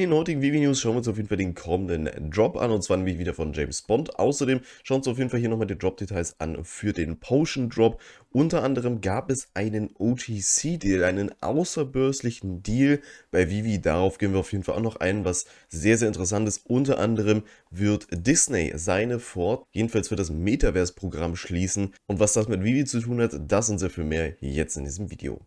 In den heutigen Vivi News schauen wir uns auf jeden Fall den kommenden Drop an und zwar nämlich wieder von James Bond. Außerdem schauen wir uns auf jeden Fall hier nochmal die Drop-Details an für den Potion Drop. Unter anderem gab es einen OTC-Deal, einen außerbörslichen Deal bei Vivi. E. Darauf gehen wir auf jeden Fall auch noch ein, was sehr, sehr interessant ist. Unter anderem wird Disney seine Fort, jedenfalls für das Metaverse-Programm schließen. Und was das mit Vivi e zu tun hat, das und sehr viel mehr jetzt in diesem Video.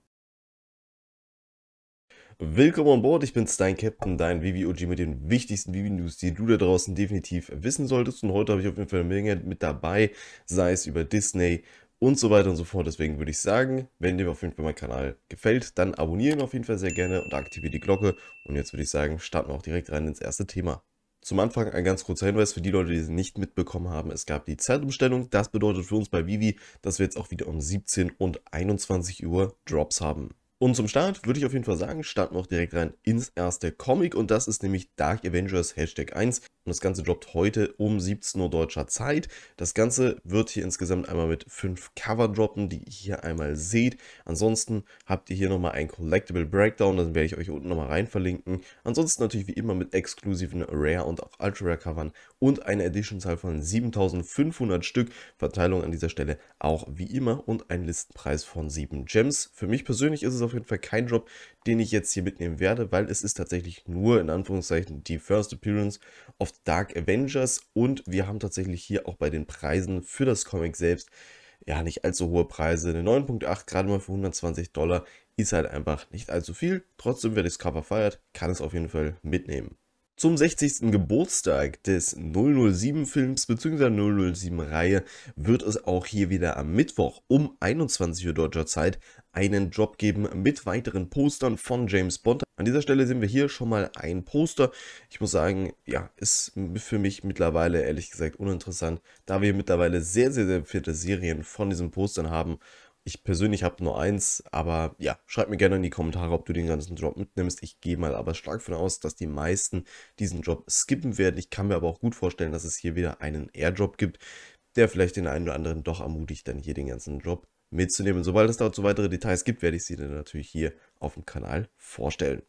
Willkommen an Bord, ich bin's, dein Captain, dein VVOG mit den wichtigsten vivi news die du da draußen definitiv wissen solltest. Und heute habe ich auf jeden Fall eine Menge mit dabei, sei es über Disney und so weiter und so fort. Deswegen würde ich sagen, wenn dir auf jeden Fall mein Kanal gefällt, dann abonniere ihn auf jeden Fall sehr gerne und aktiviere die Glocke. Und jetzt würde ich sagen, starten wir auch direkt rein ins erste Thema. Zum Anfang ein ganz kurzer Hinweis für die Leute, die es nicht mitbekommen haben. Es gab die Zeitumstellung. Das bedeutet für uns bei Vivi, dass wir jetzt auch wieder um 17 und 21 Uhr Drops haben. Und zum Start würde ich auf jeden Fall sagen, starten wir auch direkt rein ins erste Comic und das ist nämlich Dark Avengers Hashtag 1. Und das Ganze droppt heute um 17 Uhr deutscher Zeit. Das Ganze wird hier insgesamt einmal mit fünf Cover droppen, die ihr hier einmal seht. Ansonsten habt ihr hier nochmal ein Collectible Breakdown, das werde ich euch unten nochmal rein verlinken. Ansonsten natürlich wie immer mit exklusiven Rare und auch Ultra Rare Covern und eine Editionzahl von 7500 Stück. Verteilung an dieser Stelle auch wie immer und ein Listenpreis von 7 Gems. Für mich persönlich ist es auf jeden Fall kein Drop, den ich jetzt hier mitnehmen werde, weil es ist tatsächlich nur in Anführungszeichen die First Appearance of Dark Avengers und wir haben tatsächlich hier auch bei den Preisen für das Comic selbst ja nicht allzu hohe Preise. Eine 9.8 gerade mal für 120 Dollar ist halt einfach nicht allzu viel. Trotzdem, wer das Cover feiert, kann es auf jeden Fall mitnehmen. Zum 60. Geburtstag des 007-Films bzw. 007-Reihe wird es auch hier wieder am Mittwoch um 21 Uhr deutscher Zeit einen Job geben mit weiteren Postern von James Bond. An dieser Stelle sehen wir hier schon mal ein Poster. Ich muss sagen, ja, ist für mich mittlerweile ehrlich gesagt uninteressant, da wir mittlerweile sehr, sehr, sehr viele Serien von diesen Postern haben ich persönlich habe nur eins, aber ja, schreib mir gerne in die Kommentare, ob du den ganzen Job mitnimmst. Ich gehe mal aber stark davon aus, dass die meisten diesen Job skippen werden. Ich kann mir aber auch gut vorstellen, dass es hier wieder einen Airdrop gibt, der vielleicht den einen oder anderen doch ermutigt, dann hier den ganzen Job mitzunehmen. Sobald es dazu weitere Details gibt, werde ich sie dann natürlich hier auf dem Kanal vorstellen.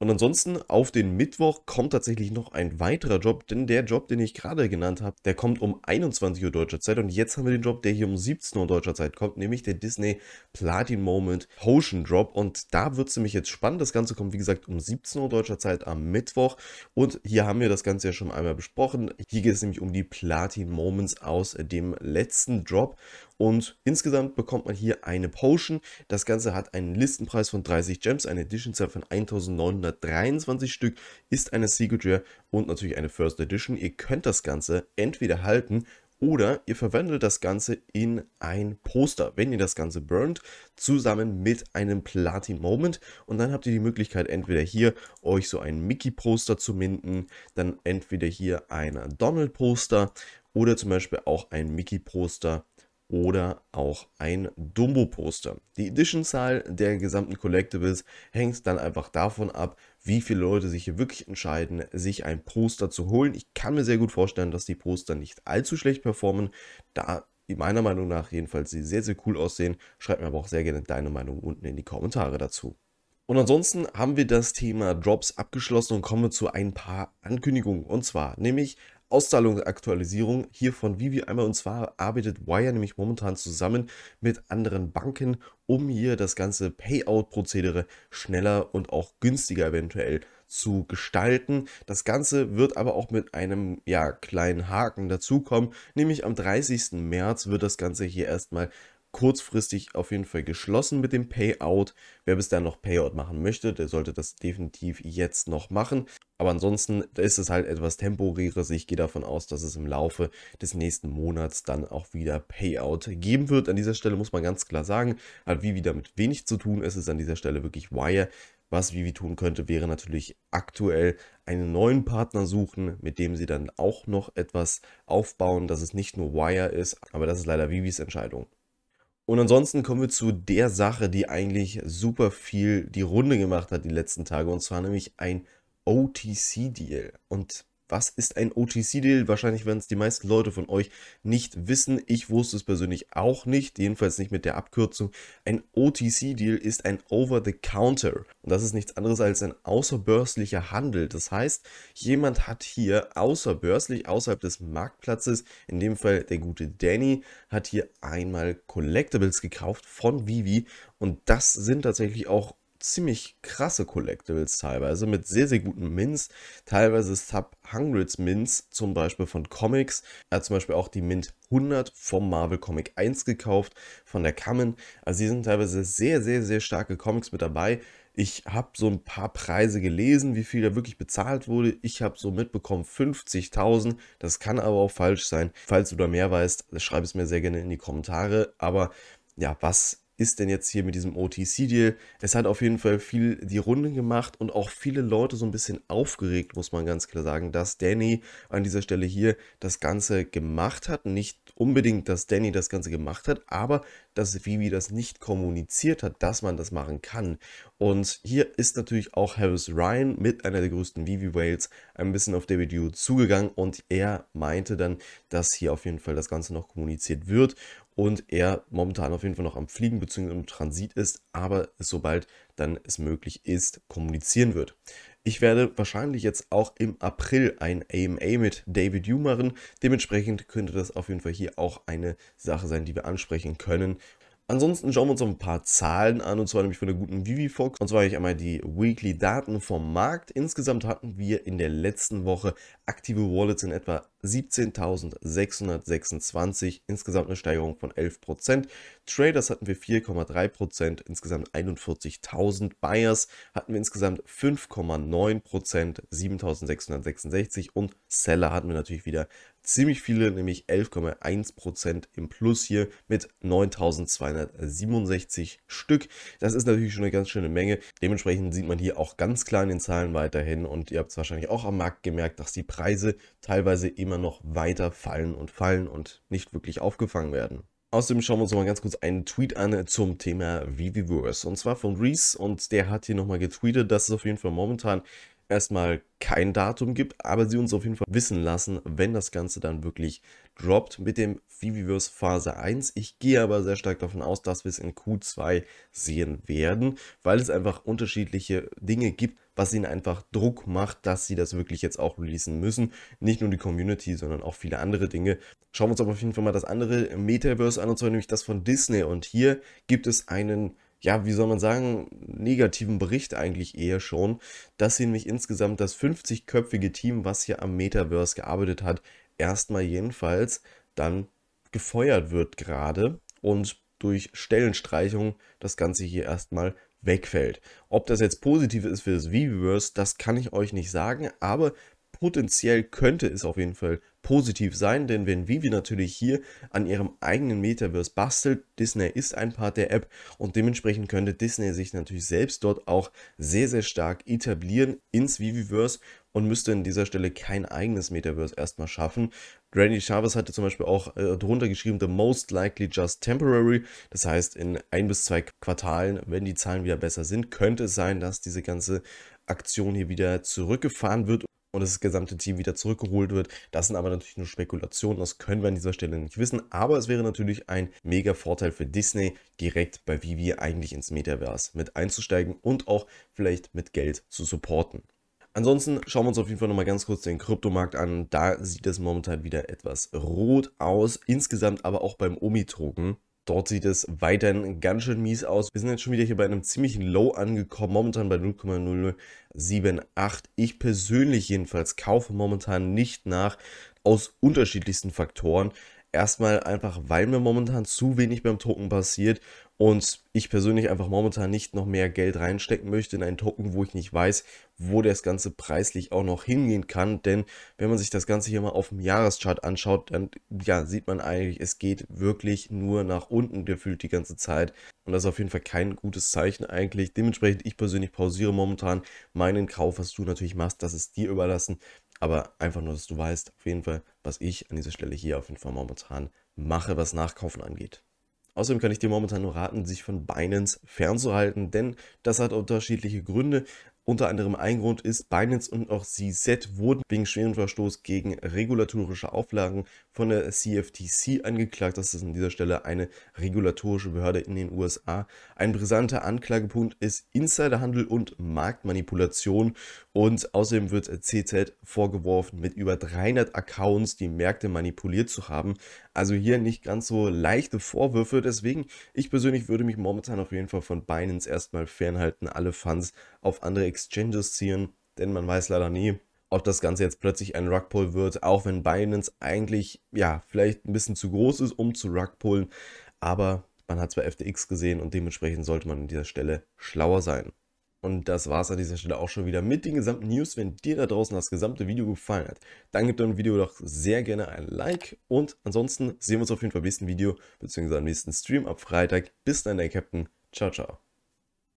Und ansonsten auf den Mittwoch kommt tatsächlich noch ein weiterer Job, denn der Job, den ich gerade genannt habe, der kommt um 21 Uhr deutscher Zeit und jetzt haben wir den Job, der hier um 17 Uhr deutscher Zeit kommt, nämlich der Disney Platin Moment Potion Drop und da wird es nämlich jetzt spannend. Das Ganze kommt wie gesagt um 17 Uhr deutscher Zeit am Mittwoch und hier haben wir das Ganze ja schon einmal besprochen. Hier geht es nämlich um die Platin Moments aus dem letzten Drop und insgesamt bekommt man hier eine Potion. Das Ganze hat einen Listenpreis von 30 Gems, eine Edition Zahl von 1923 Stück, ist eine Secret Rare und natürlich eine First Edition. Ihr könnt das Ganze entweder halten oder ihr verwendet das Ganze in ein Poster, wenn ihr das Ganze burnt, zusammen mit einem Platin Moment. Und dann habt ihr die Möglichkeit, entweder hier euch so ein Mickey-Poster zu minden, dann entweder hier ein Donald-Poster oder zum Beispiel auch ein Mickey-Poster oder auch ein Dumbo-Poster. Die Edition-Zahl der gesamten Collectibles hängt dann einfach davon ab, wie viele Leute sich hier wirklich entscheiden, sich ein Poster zu holen. Ich kann mir sehr gut vorstellen, dass die Poster nicht allzu schlecht performen, da meiner Meinung nach jedenfalls sie sehr, sehr cool aussehen. Schreib mir aber auch sehr gerne deine Meinung unten in die Kommentare dazu. Und ansonsten haben wir das Thema Drops abgeschlossen und kommen zu ein paar Ankündigungen. Und zwar nämlich Auszahlungsaktualisierung hier von Vivi einmal. Und zwar arbeitet Wire nämlich momentan zusammen mit anderen Banken, um hier das ganze Payout-Prozedere schneller und auch günstiger eventuell zu gestalten. Das Ganze wird aber auch mit einem ja, kleinen Haken dazukommen, nämlich am 30. März wird das Ganze hier erstmal kurzfristig auf jeden Fall geschlossen mit dem Payout. Wer bis dahin noch Payout machen möchte, der sollte das definitiv jetzt noch machen. Aber ansonsten ist es halt etwas temporäres. Ich gehe davon aus, dass es im Laufe des nächsten Monats dann auch wieder Payout geben wird. An dieser Stelle muss man ganz klar sagen, hat Vivi damit wenig zu tun. Es ist an dieser Stelle wirklich Wire. Was Vivi tun könnte, wäre natürlich aktuell einen neuen Partner suchen, mit dem sie dann auch noch etwas aufbauen, dass es nicht nur Wire ist, aber das ist leider Vivis Entscheidung. Und ansonsten kommen wir zu der Sache, die eigentlich super viel die Runde gemacht hat die letzten Tage. Und zwar nämlich ein OTC-Deal. Und was ist ein OTC-Deal? Wahrscheinlich werden es die meisten Leute von euch nicht wissen. Ich wusste es persönlich auch nicht, jedenfalls nicht mit der Abkürzung. Ein OTC-Deal ist ein Over-the-Counter. Und das ist nichts anderes als ein außerbörslicher Handel. Das heißt, jemand hat hier außerbörslich, außerhalb des Marktplatzes, in dem Fall der gute Danny, hat hier einmal Collectibles gekauft von Vivi. Und das sind tatsächlich auch ziemlich krasse Collectibles teilweise mit sehr, sehr guten Mints. Teilweise Sub-Hundreds Mints, zum Beispiel von Comics. Er hat zum Beispiel auch die Mint 100 vom Marvel Comic 1 gekauft, von der Kamen. Also hier sind teilweise sehr, sehr, sehr starke Comics mit dabei. Ich habe so ein paar Preise gelesen, wie viel da wirklich bezahlt wurde. Ich habe so mitbekommen 50.000. Das kann aber auch falsch sein. Falls du da mehr weißt, schreib es mir sehr gerne in die Kommentare. Aber ja, was ist denn jetzt hier mit diesem OTC-Deal? Es hat auf jeden Fall viel die Runde gemacht und auch viele Leute so ein bisschen aufgeregt, muss man ganz klar sagen, dass Danny an dieser Stelle hier das Ganze gemacht hat, nicht unbedingt, dass Danny das Ganze gemacht hat, aber dass Vivi das nicht kommuniziert hat, dass man das machen kann. Und hier ist natürlich auch Harris Ryan mit einer der größten Vivi Wales ein bisschen auf David Yu zugegangen und er meinte dann, dass hier auf jeden Fall das Ganze noch kommuniziert wird und er momentan auf jeden Fall noch am Fliegen bzw. im Transit ist, aber sobald dann es möglich ist, kommunizieren wird. Ich werde wahrscheinlich jetzt auch im April ein AMA mit David Yu machen. Dementsprechend könnte das auf jeden Fall hier auch eine Sache sein, die wir ansprechen können. Ansonsten schauen wir uns noch ein paar Zahlen an, und zwar nämlich von der guten Vivifox. Und zwar habe ich einmal die Weekly-Daten vom Markt. Insgesamt hatten wir in der letzten Woche aktive Wallets in etwa 17.626, insgesamt eine Steigerung von 11%. Traders hatten wir 4,3%, insgesamt 41.000. Buyers hatten wir insgesamt 5,9%, 7.666. Und Seller hatten wir natürlich wieder ziemlich viele, nämlich 11,1% im Plus hier mit 9.267 Stück. Das ist natürlich schon eine ganz schöne Menge. Dementsprechend sieht man hier auch ganz klar in den Zahlen weiterhin und ihr habt es wahrscheinlich auch am Markt gemerkt, dass die Preise teilweise eben immer noch weiter fallen und fallen und nicht wirklich aufgefangen werden. Außerdem schauen wir uns mal ganz kurz einen Tweet an zum Thema Viviverse. Und zwar von Reese und der hat hier nochmal getweetet, dass es auf jeden Fall momentan erstmal kein Datum gibt, aber sie uns auf jeden Fall wissen lassen, wenn das Ganze dann wirklich droppt mit dem Viviverse Phase 1. Ich gehe aber sehr stark davon aus, dass wir es in Q2 sehen werden, weil es einfach unterschiedliche Dinge gibt, was ihnen einfach Druck macht, dass sie das wirklich jetzt auch releasen müssen. Nicht nur die Community, sondern auch viele andere Dinge. Schauen wir uns aber auf jeden Fall mal das andere Metaverse an, und zwar nämlich das von Disney. Und hier gibt es einen ja, wie soll man sagen, negativen Bericht eigentlich eher schon, dass sie nämlich insgesamt das 50-köpfige Team, was hier am Metaverse gearbeitet hat, erstmal jedenfalls dann gefeuert wird gerade und durch Stellenstreichung das Ganze hier erstmal wegfällt. Ob das jetzt positiv ist für das Viviverse, das kann ich euch nicht sagen, aber potenziell könnte es auf jeden Fall positiv sein, denn wenn Vivi natürlich hier an ihrem eigenen Metaverse bastelt, Disney ist ein Part der App und dementsprechend könnte Disney sich natürlich selbst dort auch sehr, sehr stark etablieren ins Viviverse und müsste an dieser Stelle kein eigenes Metaverse erstmal schaffen. Randy Chavez hatte zum Beispiel auch äh, drunter geschrieben, the most likely just temporary. Das heißt, in ein bis zwei Quartalen, wenn die Zahlen wieder besser sind, könnte es sein, dass diese ganze Aktion hier wieder zurückgefahren wird und das gesamte Team wieder zurückgeholt wird. Das sind aber natürlich nur Spekulationen, das können wir an dieser Stelle nicht wissen, aber es wäre natürlich ein mega Vorteil für Disney, direkt bei Vivi eigentlich ins Metaverse mit einzusteigen und auch vielleicht mit Geld zu supporten. Ansonsten schauen wir uns auf jeden Fall nochmal ganz kurz den Kryptomarkt an. Da sieht es momentan wieder etwas rot aus. Insgesamt aber auch beim Omi-Token Dort sieht es weiterhin ganz schön mies aus. Wir sind jetzt schon wieder hier bei einem ziemlichen Low angekommen, momentan bei 0,0078. Ich persönlich jedenfalls kaufe momentan nicht nach, aus unterschiedlichsten Faktoren. Erstmal einfach, weil mir momentan zu wenig beim Token passiert und ich persönlich einfach momentan nicht noch mehr Geld reinstecken möchte in einen Token, wo ich nicht weiß, wo das Ganze preislich auch noch hingehen kann. Denn wenn man sich das Ganze hier mal auf dem Jahreschart anschaut, dann ja, sieht man eigentlich, es geht wirklich nur nach unten gefühlt die ganze Zeit. Und das ist auf jeden Fall kein gutes Zeichen eigentlich. Dementsprechend, ich persönlich pausiere momentan meinen Kauf, was du natürlich machst, das ist dir überlassen. Aber einfach nur, dass du weißt, auf jeden Fall, was ich an dieser Stelle hier auf jeden Fall momentan mache, was Nachkaufen angeht. Außerdem kann ich dir momentan nur raten, sich von Binance fernzuhalten, denn das hat unterschiedliche Gründe. Unter anderem ein Grund ist, Binance und auch CZ wurden wegen schweren Verstoß gegen regulatorische Auflagen von der CFTC angeklagt. Das ist an dieser Stelle eine regulatorische Behörde in den USA. Ein brisanter Anklagepunkt ist Insiderhandel und Marktmanipulation. Und außerdem wird CZ vorgeworfen, mit über 300 Accounts die Märkte manipuliert zu haben. Also hier nicht ganz so leichte Vorwürfe. Deswegen, ich persönlich würde mich momentan auf jeden Fall von Binance erstmal fernhalten, alle Funds auf andere Exchanges ziehen, denn man weiß leider nie, ob das Ganze jetzt plötzlich ein Rugpull wird, auch wenn Binance eigentlich, ja, vielleicht ein bisschen zu groß ist, um zu Rugpullen, aber man hat zwar FTX gesehen und dementsprechend sollte man an dieser Stelle schlauer sein. Und das war es an dieser Stelle auch schon wieder mit den gesamten News. Wenn dir da draußen das gesamte Video gefallen hat, dann gib dem Video doch sehr gerne ein Like. Und ansonsten sehen wir uns auf jeden Fall im nächsten Video bzw. am nächsten Stream ab Freitag. Bis dann, der Captain. Ciao, ciao.